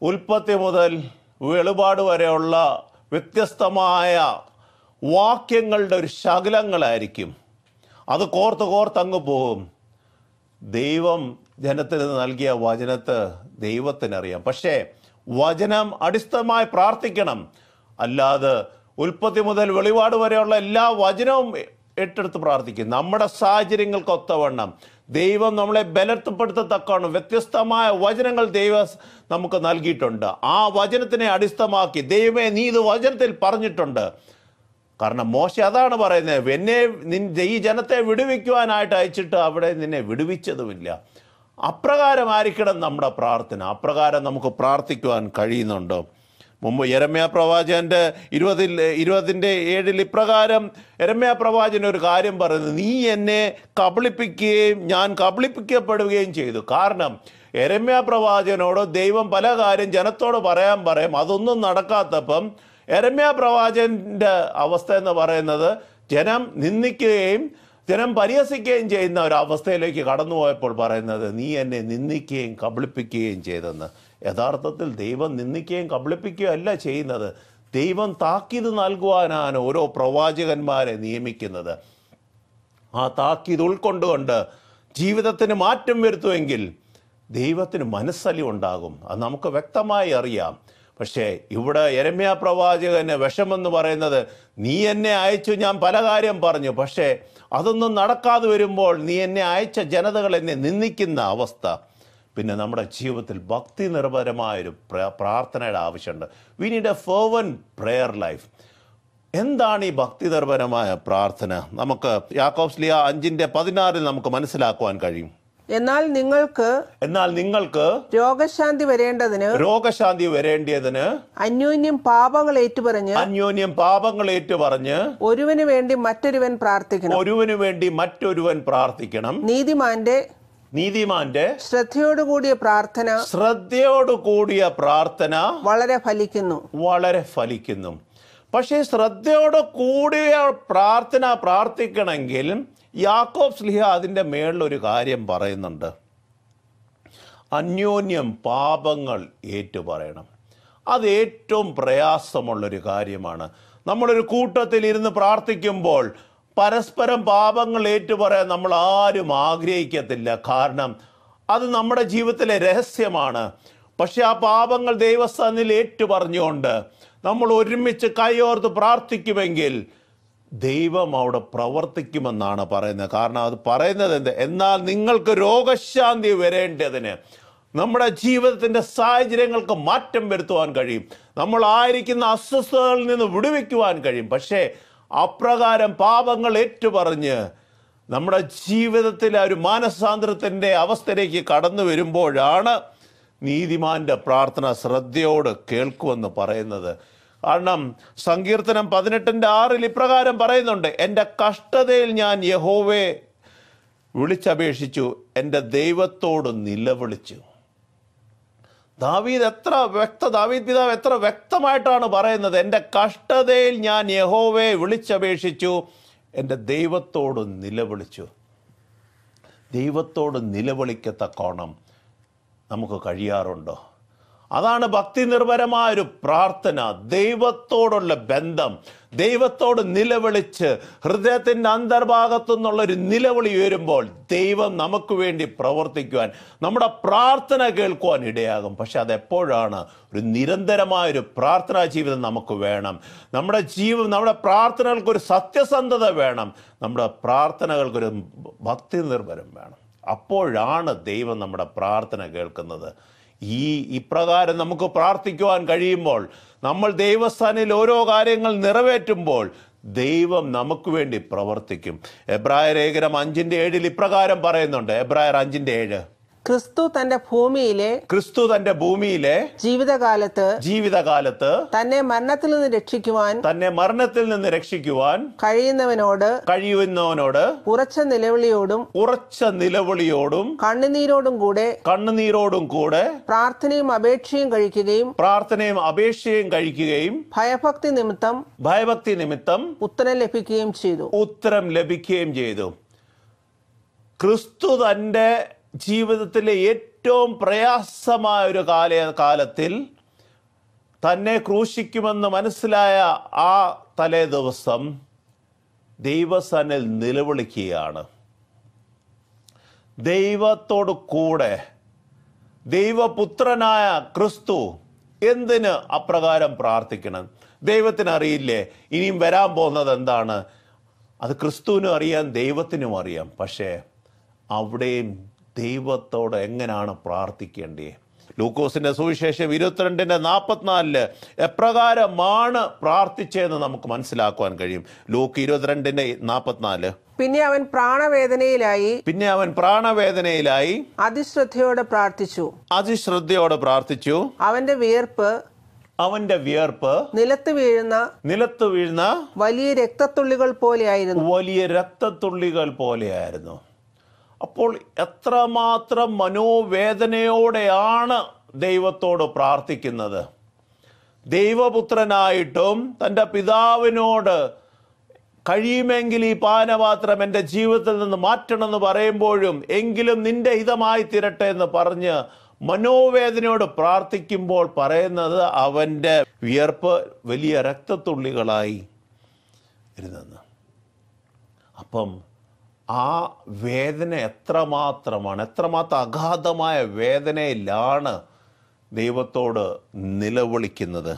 ഉൽപ്പത്തി മുതൽ വെളിപാട് വരെയുള്ള വ്യത്യസ്തമായ വാക്യങ്ങളുടെ ഒരു ശകലങ്ങളായിരിക്കും അത് കോർത്ത് കോർത്തങ്ങ് പോകും ദൈവം ജനത്തിന് നൽകിയ വചനത്ത് ദൈവത്തിനറിയാം പക്ഷേ വചനം അടിസ്ഥമായി പ്രാർത്ഥിക്കണം അല്ലാതെ ഉൽപ്പത്തി മുതൽ വെളിപാട് വരെയുള്ള എല്ലാ വചനവും ഏറ്റെടുത്ത് പ്രാർത്ഥിക്കും നമ്മുടെ സാഹചര്യങ്ങൾക്ക് ഒത്തവണ്ണം ദൈവം നമ്മളെ ബലർത്തപ്പെടുത്തത്തക്കവണ്ണം വ്യത്യസ്തമായ വചനങ്ങൾ ദൈവം നമുക്ക് നൽകിയിട്ടുണ്ട് ആ വചനത്തിനെ അടിസ്ഥാനമാക്കി ദൈവമേ നീ ഇത് വചനത്തിൽ പറഞ്ഞിട്ടുണ്ട് കാരണം മോശ അതാണ് പറയുന്നത് എന്നെ നിൻ ഈ ജനത്തെ വിടുവിക്കുവാനായിട്ട് അയച്ചിട്ട് അവിടെ നിന്നെ വിടുവിച്ചതുമില്ല അപ്രകാരമായിരിക്കണം നമ്മുടെ പ്രാർത്ഥന അപ്രകാരം നമുക്ക് പ്രാർത്ഥിക്കുവാൻ കഴിയുന്നുണ്ടോ മുമ്പ് എരമ്യ പ്രവാചകൻ്റെ ഇരുപതിൽ ഇരുപതിൻ്റെ ഏഴിൽ ഇപ്രകാരം എരമ്യ പ്രവാചകൻ ഒരു കാര്യം പറയുന്നത് നീ എന്നെ കബളിപ്പിക്കുകയും ഞാൻ കബളിപ്പിക്കപ്പെടുകയും ചെയ്തു കാരണം എരമ്യ പ്രവാചനോട് ദൈവം പല കാര്യം ജനത്തോട് പറയാൻ പറയും അതൊന്നും നടക്കാത്തപ്പം എരമ്യ പ്രവാചൻ്റെ അവസ്ഥ എന്ന് പറയുന്നത് ജനം നിന്ദിക്കുകയും ജനം പരിഹസിക്കുകയും ചെയ്യുന്ന ഒരു അവസ്ഥയിലേക്ക് കടന്നുപോയപ്പോൾ പറയുന്നത് നീ എന്നെ നിന്ദിക്കുകയും കബളിപ്പിക്കുകയും ചെയ്തെന്ന് യഥാർത്ഥത്തിൽ ദൈവം നിന്ദിക്കുകയും കബളിപ്പിക്കുകയും അല്ല ചെയ്യുന്നത് ദൈവം താക്കീത് നൽകുവാനാണ് ഓരോ പ്രവാചകന്മാരെ നിയമിക്കുന്നത് ആ താക്കീത് ഉൾക്കൊണ്ടുകൊണ്ട് ജീവിതത്തിന് മാറ്റം വരുത്തുമെങ്കിൽ ദൈവത്തിന് മനസ്സലി ഉണ്ടാകും അത് നമുക്ക് വ്യക്തമായി അറിയാം പക്ഷേ ഇവിടെ എരമ്യ പ്രവാചകന് വിഷമെന്ന് പറയുന്നത് നീ എന്നെ അയച്ചു ഞാൻ പല കാര്യം പറഞ്ഞു പക്ഷേ അതൊന്നും നടക്കാതെ വരുമ്പോൾ നീ എന്നെ അയച്ച ജനതകൾ എന്നെ നിന്ദിക്കുന്ന അവസ്ഥ പിന്നെ നമ്മുടെ ജീവിതത്തിൽ ഭക്തി നിർഭരമായൊരു പ്രാർത്ഥനയുടെ ആവശ്യമുണ്ട് we need a fervent prayer life എന്താണ് ഈ ഭക്തി നിർഭരമായ പ്രാർത്ഥന നമുക്ക് ലിയ അഞ്ചിന്റെ പതിനാറിൽ നമുക്ക് മനസ്സിലാക്കുവാൻ കഴിയും എന്നാൽ നിങ്ങൾക്ക് എന്നാൽ നിങ്ങൾക്ക് രോഗശാന്തി വരേണ്ടതിന് രോഗശാന്തി വരേണ്ടതിന് അന്യോന്യം പാപങ്ങൾ ഏറ്റുപറഞ്ഞ് അന്യോന്യം പാപങ്ങൾ ഏറ്റുപറഞ്ഞ് ഒരുവന് വേണ്ടി മറ്റൊരുവൻ പ്രാർത്ഥിക്കണം ഒരുവന് വേണ്ടി മറ്റൊരുവൻ പ്രാർത്ഥിക്കണം നീതിമാന്റെ നീതിമാന്റെ ശ്രദ്ധയോടുകൂടിയ പ്രാർത്ഥന ശ്രദ്ധയോടുകൂടിയ പ്രാർത്ഥന വളരെ ഫലിക്കുന്നു വളരെ ഫലിക്കുന്നു പക്ഷേ ശ്രദ്ധയോട് കൂടിയ പ്രാർത്ഥന പ്രാർത്ഥിക്കണമെങ്കിൽ യാക്കോബ് സ്ലിഹ അതിൻ്റെ മേളിലൊരു കാര്യം പറയുന്നുണ്ട് അന്യോന്യം പാപങ്ങൾ പറയണം അത് ഏറ്റവും പ്രയാസമുള്ളൊരു കാര്യമാണ് നമ്മളൊരു കൂട്ടത്തിൽ ഇരുന്ന് പ്രാർത്ഥിക്കുമ്പോൾ പരസ്പരം പാപങ്ങൾ ഏറ്റുപറയാൻ നമ്മൾ ആരും ആഗ്രഹിക്കത്തില്ല കാരണം അത് നമ്മുടെ ജീവിതത്തിലെ രഹസ്യമാണ് പക്ഷെ ആ പാപങ്ങൾ ദൈവസ്ഥാനിൽ ഏറ്റുപറഞ്ഞുകൊണ്ട് നമ്മൾ ഒരുമിച്ച് കൈയോർത്ത് പ്രാർത്ഥിക്കുമെങ്കിൽ ദൈവം അവിടെ പ്രവർത്തിക്കുമെന്നാണ് പറയുന്നത് കാരണം അത് പറയുന്നത് എന്ത് എന്നാൽ നിങ്ങൾക്ക് രോഗശാന്തി വരേണ്ടതിന് നമ്മുടെ ജീവിതത്തിൻ്റെ സാഹചര്യങ്ങൾക്ക് മാറ്റം വരുത്തുവാൻ കഴിയും നമ്മൾ ആയിരിക്കുന്ന അസ്വസ്ഥതകളിൽ നിന്ന് വിടുവിക്കുവാൻ കഴിയും പക്ഷേ അപ്രകാരം പാപങ്ങൾ ഏറ്റുപറഞ്ഞ് നമ്മുടെ ജീവിതത്തിൽ ആ ഒരു മാനസാന്തരത്തിൻ്റെ അവസ്ഥയിലേക്ക് കടന്നു വരുമ്പോഴാണ് നീതിമാൻ്റെ പ്രാർത്ഥന ശ്രദ്ധയോട് കേൾക്കുമെന്ന് പറയുന്നത് കാരണം സങ്കീർത്തനം പതിനെട്ടിൻ്റെ ആറിൽ ഇപ്രകാരം പറയുന്നുണ്ട് എൻ്റെ കഷ്ടതയിൽ ഞാൻ യഹോവയെ വിളിച്ചപേക്ഷിച്ചു എൻ്റെ ദൈവത്തോട് നിലവിളിച്ചു ദാവീദ് എത്ര വ്യക്ത ദാവീദ് പിതാവ് എത്ര വ്യക്തമായിട്ടാണ് പറയുന്നത് എൻ്റെ കഷ്ടതയിൽ ഞാൻ യഹോവയെ വിളിച്ചപേക്ഷിച്ചു എൻ്റെ ദൈവത്തോട് നിലവിളിച്ചു ദൈവത്തോട് നിലവിളിക്കത്തക്കോണം നമുക്ക് കഴിയാറുണ്ടോ അതാണ് ഭക്തി നിർഭരമായ ഒരു പ്രാർത്ഥന ദൈവത്തോടുള്ള ബന്ധം ദൈവത്തോട് നിലവിളിച്ച് ഹൃദയത്തിൻ്റെ അന്തർഭാഗത്തു നിന്നുള്ള ഒരു നിലവിളി ഉയരുമ്പോൾ ദൈവം നമുക്ക് വേണ്ടി പ്രവർത്തിക്കുവാൻ നമ്മുടെ പ്രാർത്ഥന കേൾക്കുവാൻ ഇടയാകും പക്ഷെ അതെപ്പോഴാണ് ഒരു നിരന്തരമായൊരു പ്രാർത്ഥനാ ജീവിതം നമുക്ക് വേണം നമ്മുടെ ജീവ നമ്മുടെ പ്രാർത്ഥനകൾക്കൊരു സത്യസന്ധത വേണം നമ്മുടെ പ്രാർത്ഥനകൾക്കൊരു ഭക്തി നിർഭരം വേണം അപ്പോഴാണ് ദൈവം നമ്മുടെ പ്രാർത്ഥന കേൾക്കുന്നത് ഈ ഇപ്രകാരം നമുക്ക് പ്രാർത്ഥിക്കുവാൻ കഴിയുമ്പോൾ നമ്മൾ ദൈവസ്ഥാനിൽ ഓരോ കാര്യങ്ങൾ നിറവേറ്റുമ്പോൾ ദൈവം നമുക്ക് വേണ്ടി പ്രവർത്തിക്കും എബ്രായ ലേഖനം അഞ്ചിൻ്റെ ഏഴിൽ ഇപ്രകാരം പറയുന്നുണ്ട് എബ്രായർ അഞ്ചിൻ്റെ ഏഴ് ക്രിസ്തു തന്റെ ഭൂമിയിലെ ക്രിസ്തു തന്റെ ഭൂമിയിലെ ജീവിതകാലത്ത് ജീവിതകാലത്ത് തന്നെ മരണത്തിൽ നിന്ന് രക്ഷിക്കുവാൻ തന്നെ മരണത്തിൽ നിന്ന് രക്ഷിക്കുവാൻ കഴിയുന്നവനോട് കഴിയുന്നവനോട് ഉറച്ച നിലവിളിയോടും ഉറച്ച നിലവിളിയോടും കണ്ണുനീരോടും കൂടെ കണ്ണുനീരോടും കൂടെ പ്രാർത്ഥനയും അപേക്ഷയും കഴിക്കുകയും പ്രാർത്ഥനയും അപേക്ഷയും കഴിക്കുകയും ഭയഭക്തി നിമിത്തം ഭയഭക്തി നിമിത്തം ഉത്തരം ലഭിക്കുകയും ചെയ്തു ഉത്തരം ലഭിക്കുകയും ചെയ്തു ക്രിസ്തു തന്റെ ജീവിതത്തിലെ ഏറ്റവും പ്രയാസമായ ഒരു കാല കാലത്തിൽ തന്നെ ക്രൂശിക്കുമെന്ന് മനസ്സിലായ ആ തലേ ദിവസം ദൈവസനിൽ നിലവിളിക്കുകയാണ് ദൈവത്തോട് കൂടെ ദൈവപുത്രനായ ക്രിസ്തു എന്തിന് അപ്രകാരം പ്രാർത്ഥിക്കണം ദൈവത്തിന് അറിയില്ലേ ഇനിയും വരാൻ പോകുന്നത് എന്താണ് അത് ക്രിസ്തുവിനും അറിയാം ദൈവത്തിനും അറിയാം പക്ഷേ അവിടെയും ദൈവത്തോട് എങ്ങനെയാണ് പ്രാർത്ഥിക്കേണ്ടത് ലൂക്കോസിൻ്റെ സുവിശേഷം ഇരുപത്തിരണ്ടിൻ്റെ നാൽപ്പത്തിനാലില് എപ്രകാരമാണ് പ്രാർത്ഥിച്ചതെന്ന് നമുക്ക് മനസ്സിലാക്കുവാൻ കഴിയും ലൂക്ക് ഇരുപത്തിരണ്ടിൻ്റെ നാൽപ്പത്തിനാല് പിന്നെ അവൻ പ്രാണവേദനയിലായി പിന്നെ അവൻ പ്രാണവേദനയിലായി അതിശ്രദ്ധയോടെ പ്രാർത്ഥിച്ചു അതിശ്രദ്ധയോടെ പ്രാർത്ഥിച്ചു അവന്റെ വിയർപ്പ് അവന്റെ വിയർപ്പ് നിലത്ത് വീഴുന്ന നിലത്ത് വീഴുന്ന വലിയ രക്തത്തുള്ളികൾ പോലെയായിരുന്നു വലിയ രക്തത്തുള്ളികൾ പോലെയായിരുന്നു അപ്പോൾ എത്രമാത്രം മനോവേദനയോടെയാണ് ദൈവത്തോട് പ്രാർത്ഥിക്കുന്നത് ദൈവപുത്രനായിട്ടും തൻ്റെ പിതാവിനോട് കഴിയുമെങ്കിൽ ഈ പാനപാത്രം എൻ്റെ ജീവിതത്തിൽ നിന്ന് മാറ്റണമെന്ന് പറയുമ്പോഴും എങ്കിലും നിന്റെ ഹിതമായി തീരട്ടെ എന്ന് പറഞ്ഞ് മനോവേദനയോട് പ്രാർത്ഥിക്കുമ്പോൾ പറയുന്നത് അവൻ്റെ വിയർപ്പ് വലിയ രക്തത്തുള്ളികളായി ഇരുന്നെന്ന് അപ്പം ആ വേദന എത്രമാത്രമാണ് എത്രമാത്രം അഗാധമായ വേദനയിലാണ് ദൈവത്തോട് നിലവിളിക്കുന്നത്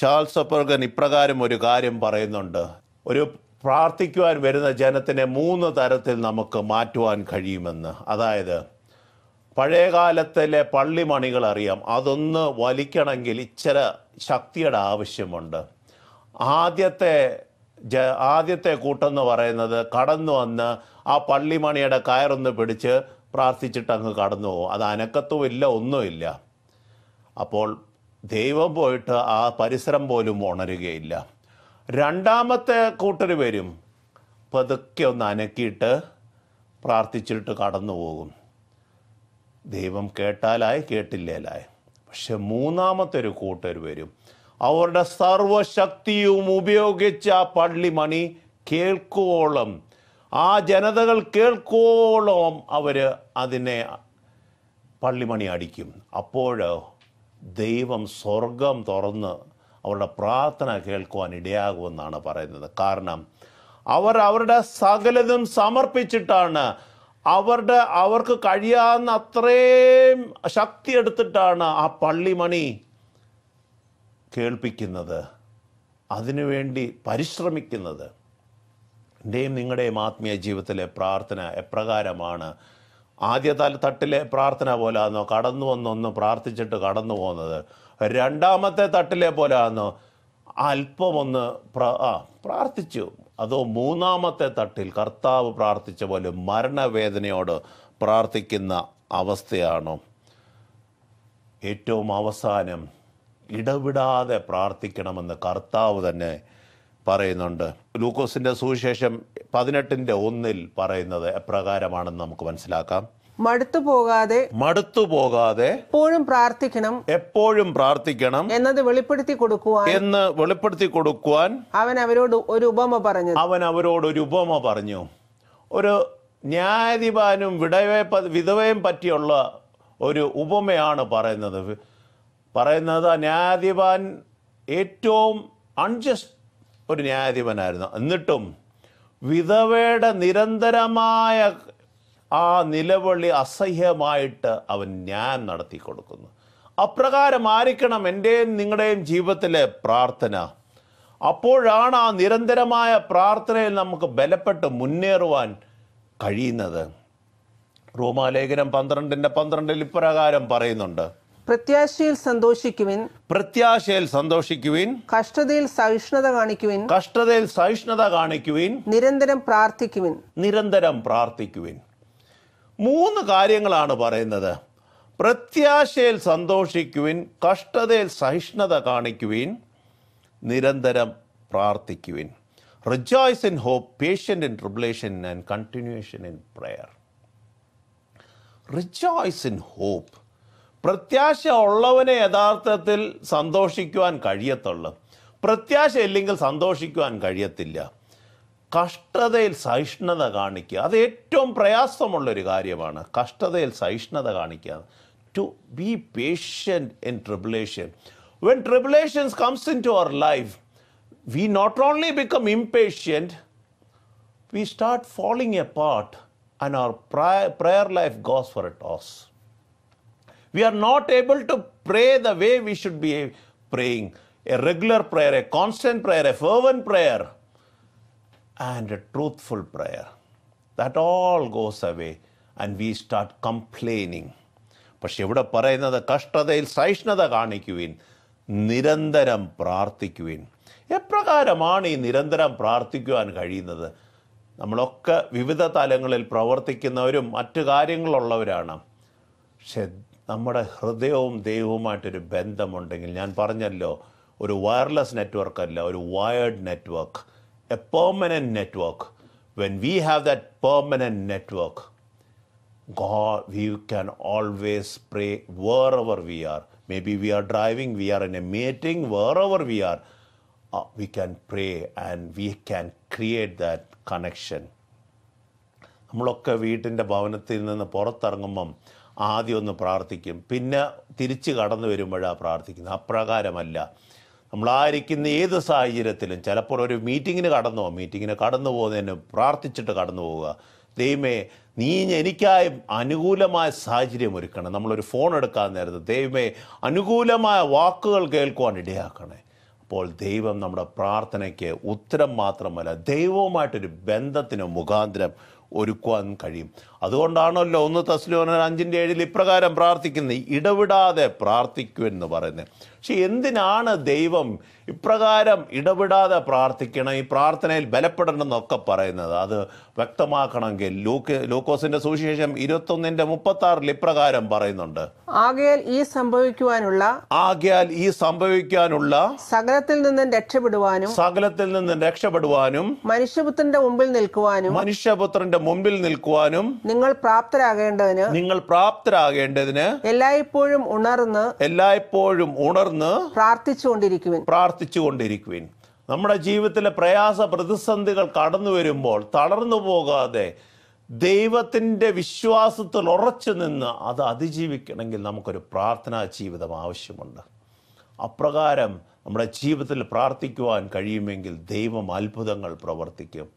ചാൾസ് അപ്പർഗൻ ഇപ്രകാരം ഒരു കാര്യം പറയുന്നുണ്ട് ഒരു പ്രാർത്ഥിക്കുവാൻ വരുന്ന ജനത്തിനെ മൂന്ന് തരത്തിൽ നമുക്ക് മാറ്റുവാൻ കഴിയുമെന്ന് അതായത് പഴയകാലത്തിലെ പള്ളിമണികൾ അറിയാം അതൊന്ന് വലിക്കണമെങ്കിൽ ഇച്ചര ശക്തിയുടെ ആവശ്യമുണ്ട് ആദ്യത്തെ ആദ്യത്തെ ആദ്യത്തെ എന്ന് പറയുന്നത് കടന്നു വന്ന് ആ പള്ളിമണിയുടെ കയറൊന്ന് പിടിച്ച് പ്രാർത്ഥിച്ചിട്ട് അങ്ങ് കടന്നു പോകും അത് അനക്കത്വമില്ല ഒന്നുമില്ല അപ്പോൾ ദൈവം പോയിട്ട് ആ പരിസരം പോലും ഉണരുകയില്ല രണ്ടാമത്തെ കൂട്ടർ വരും പതുക്കെ ഒന്ന് അനക്കിയിട്ട് പ്രാർത്ഥിച്ചിട്ട് കടന്നു പോകും ദൈവം കേട്ടാലായി കേട്ടില്ലേലായി പക്ഷെ മൂന്നാമത്തെ ഒരു കൂട്ടർ വരും അവരുടെ സർവശക്തിയും ഉപയോഗിച്ച് ആ പള്ളിമണി കേൾക്കുവോളം ആ ജനതകൾ കേൾക്കുവോളം അവർ അതിനെ പള്ളിമണി അടിക്കും അപ്പോൾ ദൈവം സ്വർഗം തുറന്ന് അവരുടെ പ്രാർത്ഥന കേൾക്കുവാൻ ഇടയാകുമെന്നാണ് പറയുന്നത് കാരണം അവർ അവരുടെ സകലതും സമർപ്പിച്ചിട്ടാണ് അവരുടെ അവർക്ക് കഴിയാവുന്ന അത്രയും ശക്തി എടുത്തിട്ടാണ് ആ പള്ളിമണി കേൾപ്പിക്കുന്നത് അതിനുവേണ്ടി പരിശ്രമിക്കുന്നത് എൻ്റെയും നിങ്ങളുടെയും ആത്മീയ ജീവിതത്തിലെ പ്രാർത്ഥന എപ്രകാരമാണ് ആദ്യ തട്ടിലെ പ്രാർത്ഥന പോലാന്നോ കടന്നു വന്നൊന്ന് പ്രാർത്ഥിച്ചിട്ട് കടന്നു പോകുന്നത് രണ്ടാമത്തെ തട്ടിലെ പോലാന്നോ അല്പമൊന്ന് പ്ര ആ പ്രാർത്ഥിച്ചു അതോ മൂന്നാമത്തെ തട്ടിൽ കർത്താവ് പ്രാർത്ഥിച്ച പോലെ മരണവേദനയോട് പ്രാർത്ഥിക്കുന്ന അവസ്ഥയാണോ ഏറ്റവും അവസാനം ഇടവിടാതെ പ്രാർത്ഥിക്കണമെന്ന് കർത്താവ് തന്നെ പറയുന്നുണ്ട് ലൂക്കോസിന്റെ സുവിശേഷം പതിനെട്ടിന്റെ ഒന്നിൽ പറയുന്നത് എപ്രകാരമാണെന്ന് നമുക്ക് മനസ്സിലാക്കാം മടുത്തു പോകാതെ മടുത്തു പോകാതെ എപ്പോഴും പ്രാർത്ഥിക്കണം എപ്പോഴും പ്രാർത്ഥിക്കണം എന്നത് വെളിപ്പെടുത്തി കൊടുക്കുവാൻ എന്ന് വെളിപ്പെടുത്തി കൊടുക്കുവാൻ അവൻ അവരോട് ഒരു ഉപമ പറഞ്ഞു അവൻ അവരോട് ഒരു ഉപമ പറഞ്ഞു ഒരു ന്യായാധിപാനും വിടവേ വിധവയും പറ്റിയുള്ള ഒരു ഉപമയാണ് പറയുന്നത് പറയുന്നത് ന്യായാധിപാൻ ഏറ്റവും അൺജസ്റ്റ് ഒരു ന്യായാധിപനായിരുന്നു എന്നിട്ടും വിധവയുടെ നിരന്തരമായ ആ നിലവിളി അസഹ്യമായിട്ട് അവൻ ന്യായം നടത്തി കൊടുക്കുന്നു അപ്രകാരം ആയിരിക്കണം എൻ്റെയും നിങ്ങളുടെയും ജീവിതത്തിലെ പ്രാർത്ഥന അപ്പോഴാണ് ആ നിരന്തരമായ പ്രാർത്ഥനയിൽ നമുക്ക് ബലപ്പെട്ട് മുന്നേറുവാൻ കഴിയുന്നത് റോമാലേഖനം പന്ത്രണ്ടിൻ്റെ പന്ത്രണ്ടിൽ ഇപ്രകാരം പറയുന്നുണ്ട് പ്രത്യാശയിൽ സന്തോഷിക്കുവിൻ പ്രത്യാശയിൽ സന്തോഷിക്കുവിൻ കഷ്ടതയിൽ സഹിഷ്ണുത കാണിക്കുവിൻ കഷ്ടതയിൽ സഹിഷ്ണുത കാണിക്കുവിൻ നിരന്തരം പ്രാർത്ഥിക്കുവിൻ നിരന്തരം പ്രാർത്ഥിക്കുവിൻ മൂന്ന് കാര്യങ്ങളാണ് പറയുന്നത് പ്രത്യാശയിൽ സന്തോഷിക്കുവിൻ കഷ്ടതയിൽ സഹിഷ്ണുത കാണിക്കുവിൻ നിരന്തരം പ്രാർത്ഥിക്കുവിൻ rejoice in hope patient in tribulation and continuation in prayer rejoice in hope പ്രത്യാശ ഉള്ളവനെ യഥാർത്ഥത്തിൽ സന്തോഷിക്കുവാൻ കഴിയത്തുള്ളൂ പ്രത്യാശ ഇല്ലെങ്കിൽ സന്തോഷിക്കുവാൻ കഴിയത്തില്ല കഷ്ടതയിൽ സഹിഷ്ണുത കാണിക്കുക അത് ഏറ്റവും പ്രയാസമുള്ളൊരു കാര്യമാണ് കഷ്ടതയിൽ സഹിഷ്ണുത കാണിക്കുക to be patient in tribulation when tribulations comes in to our life we not only become impatient we start following a part and our prayer life goes for a toss We are not able to pray the way we should be praying a regular prayer, a constant prayer, a fervent prayer, and a truthful prayer. That all goes away and we start complaining. പക്ഷെ ഇവിടെ പറയുന്നത് കഷ്ടതയിൽ സഹിഷ്ണുത കാണിക്കുവിൻ നിരന്തരം പ്രാർത്ഥിക്കുവിൻ എപ്രകാരമാണ് ഈ നിരന്തരം പ്രാർത്ഥിക്കുവാൻ കഴിയുന്നത് നമ്മളൊക്കെ വിവിധ തലങ്ങളിൽ പ്രവർത്തിക്കുന്നവരും മറ്റു കാര്യങ്ങളുള്ളവരാണ് പക്ഷെ നമ്മുടെ ഹൃദയവും ദൈവവുമായിട്ടൊരു ബന്ധമുണ്ടെങ്കിൽ ഞാൻ പറഞ്ഞല്ലോ ഒരു വയർലെസ് നെറ്റ്വർക്ക് അല്ല ഒരു wired network a permanent network when we have that permanent network God, we can always pray wherever we are. Maybe we are driving, we are in a meeting, wherever we are, are uh, we can pray and we can create that connection. നമ്മളൊക്കെ വീട്ടിൻ്റെ ഭവനത്തിൽ നിന്ന് പുറത്തിറങ്ങുമ്പം ആദ്യം ഒന്ന് പ്രാർത്ഥിക്കും പിന്നെ തിരിച്ചു കടന്നു വരുമ്പോഴാണ് പ്രാർത്ഥിക്കുന്നത് അപ്രകാരമല്ല നമ്മളായിരിക്കുന്ന ഏത് സാഹചര്യത്തിലും ചിലപ്പോൾ ഒരു മീറ്റിങ്ങിന് കടന്നു പോകും മീറ്റിങ്ങിന് കടന്നു പോകുന്നതിന് പ്രാർത്ഥിച്ചിട്ട് കടന്നു പോവുക ദൈവമേ നീ എനിക്കായി അനുകൂലമായ സാഹചര്യം ഒരുക്കണം നമ്മളൊരു ഫോൺ എടുക്കാൻ നേരത്ത് ദൈവമേ അനുകൂലമായ വാക്കുകൾ കേൾക്കുവാൻ ഇടയാക്കണേ അപ്പോൾ ദൈവം നമ്മുടെ പ്രാർത്ഥനയ്ക്ക് ഉത്തരം മാത്രമല്ല ദൈവവുമായിട്ടൊരു ബന്ധത്തിന് മുഖാന്തരം ഒരുക്കുവാൻ കഴിയും അതുകൊണ്ടാണല്ലോ ഒന്ന് തസ്ലോന അഞ്ചിൻ്റെ ഏഴിൽ ഇപ്രകാരം പ്രാർത്ഥിക്കുന്നത് ഇടവിടാതെ പ്രാർത്ഥിക്കൂ എന്ന് പറയുന്നത് പക്ഷെ എന്തിനാണ് ദൈവം ഇപ്രകാരം ഇടവിടാതെ പ്രാർത്ഥിക്കണം ഈ പ്രാർത്ഥനയിൽ ബലപ്പെടണം എന്നൊക്കെ പറയുന്നത് അത് വ്യക്തമാക്കണമെങ്കിൽ ലൂക്ക് ലൂക്കോസിന്റെ സുവിശേഷം ഇരുപത്തൊന്നിന്റെ മുപ്പത്തി ആറിൽ ഇപ്രകാരം പറയുന്നുണ്ട് ആകയാൽ ഈ സംഭവിക്കുവാനുള്ള ആകയാൽ ഈ സംഭവിക്കാനുള്ള സകലത്തിൽ നിന്നും രക്ഷപ്പെടുവാനും സകലത്തിൽ നിന്നും രക്ഷപ്പെടുവാനും മനുഷ്യപുത്രന്റെ മുമ്പിൽ നിൽക്കുവാനും മനുഷ്യപുത്രന്റെ മുമ്പിൽ നിൽക്കുവാനും നിങ്ങൾ പ്രാപ്തരാകേണ്ടതിന് നിങ്ങൾ പ്രാപ്തരാകേണ്ടതിന് എല്ലായ്പ്പോഴും ഉണർന്ന് എല്ലായ്പ്പോഴും ഉണർന്ന് പ്രാർത്ഥിച്ചുകൊണ്ടിരിക്കുവിൻ പ്രാർത്ഥിച്ചുകൊണ്ടിരിക്കുവിൻ നമ്മുടെ ജീവിതത്തിലെ പ്രയാസ പ്രതിസന്ധികൾ കടന്നു വരുമ്പോൾ തളർന്നു പോകാതെ ദൈവത്തിൻ്റെ വിശ്വാസത്തിൽ ഉറച്ചു നിന്ന് അത് അതിജീവിക്കണമെങ്കിൽ നമുക്കൊരു പ്രാർത്ഥനാ ജീവിതം ആവശ്യമുണ്ട് അപ്രകാരം നമ്മുടെ ജീവിതത്തിൽ പ്രാർത്ഥിക്കുവാൻ കഴിയുമെങ്കിൽ ദൈവം അത്ഭുതങ്ങൾ പ്രവർത്തിക്കും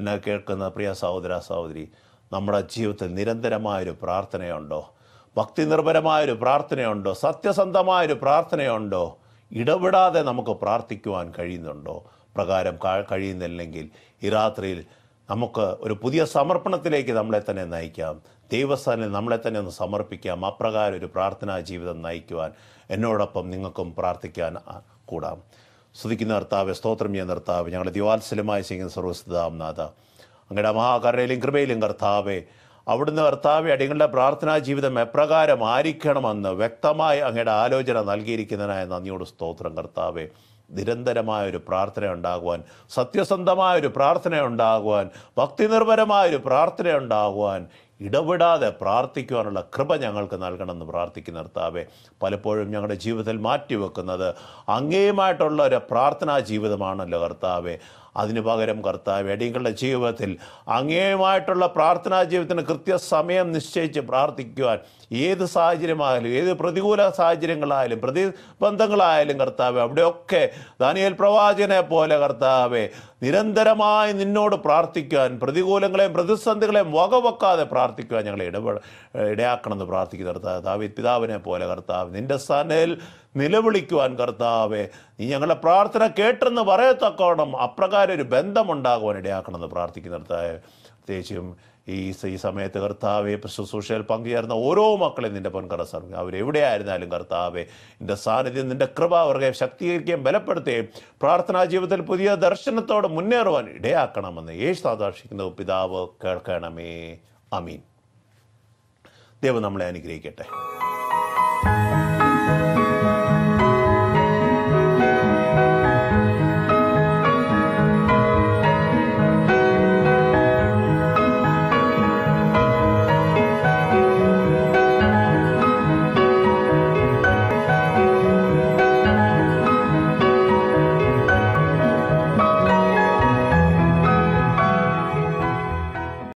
എന്നാൽ കേൾക്കുന്ന പ്രിയ സഹോദര സഹോദരി നമ്മുടെ ജീവിതത്തിൽ നിരന്തരമായൊരു പ്രാർത്ഥനയുണ്ടോ ഭക്തി നിർഭരമായൊരു പ്രാർത്ഥനയുണ്ടോ സത്യസന്ധമായൊരു പ്രാർത്ഥനയുണ്ടോ ഇടപെടാതെ നമുക്ക് പ്രാർത്ഥിക്കുവാൻ കഴിയുന്നുണ്ടോ പ്രകാരം കഴിയുന്നില്ലെങ്കിൽ ഈ രാത്രിയിൽ നമുക്ക് ഒരു പുതിയ സമർപ്പണത്തിലേക്ക് നമ്മളെ തന്നെ നയിക്കാം ദൈവസ്ഥാനിൽ നമ്മളെ തന്നെ ഒന്ന് സമർപ്പിക്കാം അപ്രകാരം ഒരു പ്രാർത്ഥനാ ജീവിതം നയിക്കുവാൻ എന്നോടൊപ്പം നിങ്ങൾക്കും പ്രാർത്ഥിക്കാൻ കൂടാം സ്തുതിക്കുന്ന നർത്താവ് സ്തോത്രം ചെയ്യുന്ന നർത്താവ് ഞങ്ങളുടെ ദിവാത്സലമായി ചെയ്യുന്ന സർവസ്തുതാം അങ്ങയുടെ മഹാകരയിലും കൃപയിലും കർത്താവെ അവിടുന്ന് കർത്താവെ അടികളുടെ പ്രാർത്ഥനാ ജീവിതം എപ്രകാരം ആയിരിക്കണമെന്ന് വ്യക്തമായി അങ്ങയുടെ ആലോചന നൽകിയിരിക്കുന്നതിനായ നന്ദിയോട് സ്തോത്രം കർത്താവെ നിരന്തരമായ ഒരു പ്രാർത്ഥന ഉണ്ടാകുവാൻ സത്യസന്ധമായൊരു ഒരു പ്രാർത്ഥന ഉണ്ടാകുവാൻ ഭക്തിനിർഭരമായ ഒരു പ്രാർത്ഥന ഉണ്ടാകുവാൻ ഇടപെടാതെ പ്രാർത്ഥിക്കുവാനുള്ള കൃപ ഞങ്ങൾക്ക് നൽകണമെന്ന് പ്രാർത്ഥിക്കുന്ന കർത്താവെ പലപ്പോഴും ഞങ്ങളുടെ ജീവിതത്തിൽ മാറ്റിവെക്കുന്നത് അങ്ങേയുമായിട്ടുള്ള ഒരു പ്രാർത്ഥനാ ജീവിതമാണല്ലോ കർത്താവെ അതിനു പകരം കർത്താവ് എടികളുടെ ജീവിതത്തിൽ അങ്ങേയുമായിട്ടുള്ള പ്രാർത്ഥനാ ജീവിതത്തിന് കൃത്യസമയം നിശ്ചയിച്ച് പ്രാർത്ഥിക്കുവാൻ ഏത് സാഹചര്യമായാലും ഏത് പ്രതികൂല സാഹചര്യങ്ങളായാലും പ്രതിബന്ധങ്ങളായാലും കർത്താവ് അവിടെയൊക്കെ ദാനിയൽ പ്രവാചകനെ പോലെ കർത്താവെ നിരന്തരമായി നിന്നോട് പ്രാർത്ഥിക്കുവാൻ പ്രതികൂലങ്ങളെയും പ്രതിസന്ധികളെയും വകവെക്കാതെ പ്രാർത്ഥിക്കുവാൻ ഞങ്ങളെ ഇടപെട ഇടയാക്കണമെന്ന് പ്രാർത്ഥിക്കുന്ന കർത്താവ് പിതാവിനെ പോലെ കർത്താവ് നിൻ്റെ സ്ഥാനയിൽ നിലവിളിക്കുവാൻ കർത്താവെ നീ ഞങ്ങളുടെ പ്രാർത്ഥന കേട്ടെന്ന് പറയത്തക്കോണം അപ്രകാരം ഒരു ബന്ധമുണ്ടാകുവാൻ ഇടയാക്കണമെന്ന് കർത്താവ് പ്രത്യേകിച്ചും ഈ ഈ സമയത്ത് കർത്താവെ ശുശ്രൂഷയിൽ പങ്കുചേർന്ന ഓരോ മക്കളെ നിന്റെ പൊൻകറ സർവ്വ അവരെവിടെയായിരുന്നാലും കർത്താവെ നിന്റെ സാന്നിധ്യം നിന്റെ കൃപ അവരെ ശക്തീകരിക്കുകയും ബലപ്പെടുത്തുകയും പ്രാർത്ഥനാ ജീവിതത്തിൽ പുതിയ ദർശനത്തോടെ മുന്നേറുവാൻ ഇടയാക്കണമെന്ന് യേശു സാദാർശിക്കുന്ന പിതാവ് കേൾക്കണമേ അമീൻ ദൈവം നമ്മളെ അനുഗ്രഹിക്കട്ടെ